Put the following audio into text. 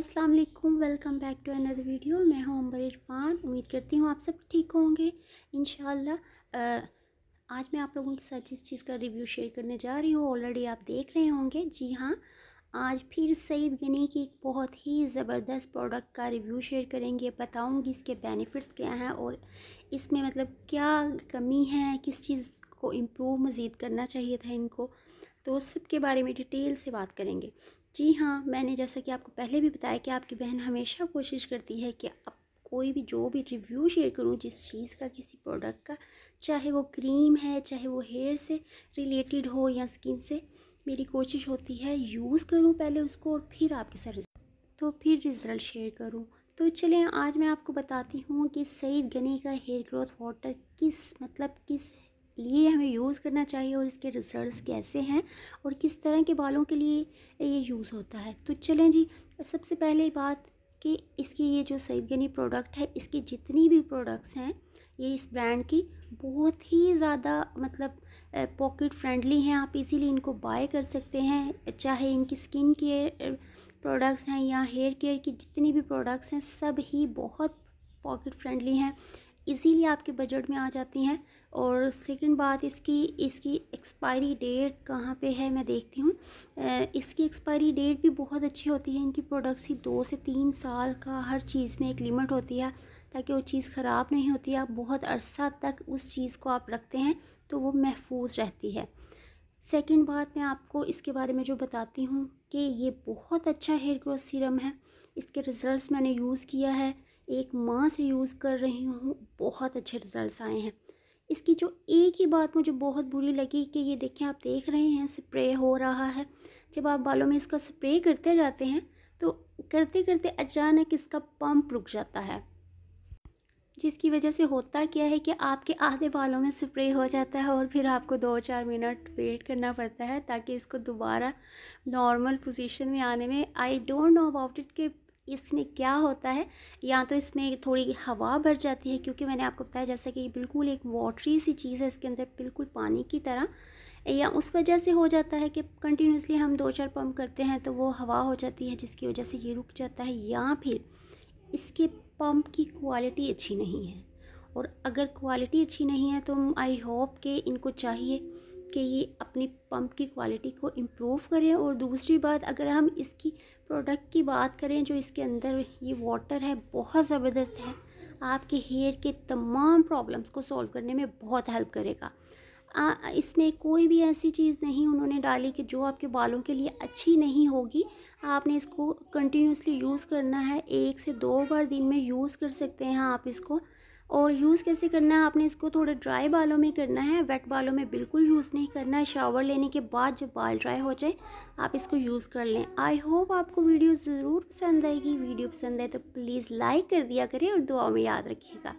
अस्सलाम वालेकुम welcome back to another video मैं हूं अम्बर इरफान उम्मीद करती हूं आप सब ठीक होंगे इन आज मैं आप लोगों के साथ जिस चीज़ का रिव्यू शेयर करने जा रही हूँ ऑलरेडी आप देख रहे होंगे जी हाँ आज फिर सईद गनी की एक बहुत ही ज़बरदस्त प्रोडक्ट का रिव्यू शेयर करेंगे बताऊँगी इसके बेनिफिट्स क्या हैं और इसमें मतलब क्या कमी है किस चीज़ को इम्प्रूव मज़ीद करना चाहिए था इनको तो उस सब के बारे में डिटेल से बात करेंगे जी हाँ मैंने जैसा कि आपको पहले भी बताया कि आपकी बहन हमेशा कोशिश करती है कि अब कोई भी जो भी रिव्यू शेयर करूँ जिस चीज़ का किसी प्रोडक्ट का चाहे वो क्रीम है चाहे वो हेयर से रिलेटेड हो या स्किन से मेरी कोशिश होती है यूज़ करूँ पहले उसको और फिर आपके साथ तो फिर रिज़ल्ट शेयर करूँ तो चलें आज मैं आपको बताती हूँ कि सईद गनी का हेयर ग्रोथ वाटर किस मतलब किस लिए हमें यूज़ करना चाहिए और इसके रिजल्ट्स कैसे हैं और किस तरह के बालों के लिए ये यूज़ होता है तो चलें जी सबसे पहले बात कि इसकी ये जो सईद गनी प्रोडक्ट है इसकी जितनी भी प्रोडक्ट्स हैं ये इस ब्रांड की बहुत ही ज़्यादा मतलब पॉकेट फ्रेंडली हैं आप इजीली इनको बाय कर सकते हैं चाहे इनकी स्किन केयर प्रोडक्ट्स हैं या हेयर केयर की जितनी भी प्रोडक्ट्स हैं सब ही बहुत पॉकेट फ्रेंडली हैं इजीली आपके बजट में आ जाती हैं और सेकंड बात इसकी इसकी एक्सपायरी डेट कहाँ पे है मैं देखती हूँ इसकी एक्सपायरी डेट भी बहुत अच्छी होती है इनकी प्रोडक्ट्स ही दो से तीन साल का हर चीज़ में एक लिमिट होती है ताकि वो चीज़ ख़राब नहीं होती आप बहुत अरसा तक उस चीज़ को आप रखते हैं तो वो महफूज रहती है सेकंड बात मैं आपको इसके बारे में जो बताती हूँ कि ये बहुत अच्छा हेयर ग्रोथ सीरम है इसके रिज़ल्ट्स मैंने यूज़ किया है एक माह से यूज़ कर रही हूँ बहुत अच्छे रिज़ल्ट आए हैं इसकी जो एक ही बात मुझे बहुत बुरी लगी कि ये देखें आप देख रहे हैं स्प्रे हो रहा है जब आप बालों में इसका स्प्रे करते जाते हैं तो करते करते अचानक इसका पंप रुक जाता है जिसकी वजह से होता क्या है कि आपके आधे बालों में स्प्रे हो जाता है और फिर आपको दो चार मिनट वेट करना पड़ता है ताकि इसको दोबारा नॉर्मल पोजीशन में आने में I don't know about it कि इसमें क्या होता है या तो इसमें थोड़ी हवा भर जाती है क्योंकि मैंने आपको बताया जैसा कि बिल्कुल एक वाटरी सी चीज़ है इसके अंदर बिल्कुल पानी की तरह या उस वजह से हो जाता है कि कंटिन्यूसली हम दो चार पम्प करते हैं तो वो हवा हो जाती है जिसकी वजह से ये रुक जाता है या फिर इसके पम्प की क्वालिटी अच्छी नहीं है और अगर क्वालिटी अच्छी नहीं है तो आई होप के इनको चाहिए कि ये अपने पंप की क्वालिटी को इम्प्रूव करें और दूसरी बात अगर हम इसकी प्रोडक्ट की बात करें जो इसके अंदर ये वाटर है बहुत ज़बरदस्त है आपके हेयर के तमाम प्रॉब्लम्स को सॉल्व करने में बहुत हेल्प करेगा इसमें कोई भी ऐसी चीज़ नहीं उन्होंने डाली कि जो आपके बालों के लिए अच्छी नहीं होगी आपने इसको कंटिन्यूसली यूज़ करना है एक से दो बार दिन में यूज़ कर सकते हैं आप इसको और यूज़ कैसे करना है आपने इसको थोड़े ड्राई बालों में करना है वेट बालों में बिल्कुल यूज़ नहीं करना है शावर लेने के बाद जब बाल ड्राई हो जाए आप इसको यूज़ कर लें आई होप आपको वीडियो ज़रूर पसंद आएगी वीडियो पसंद आए तो प्लीज़ लाइक कर दिया करें और दुआ में याद रखिएगा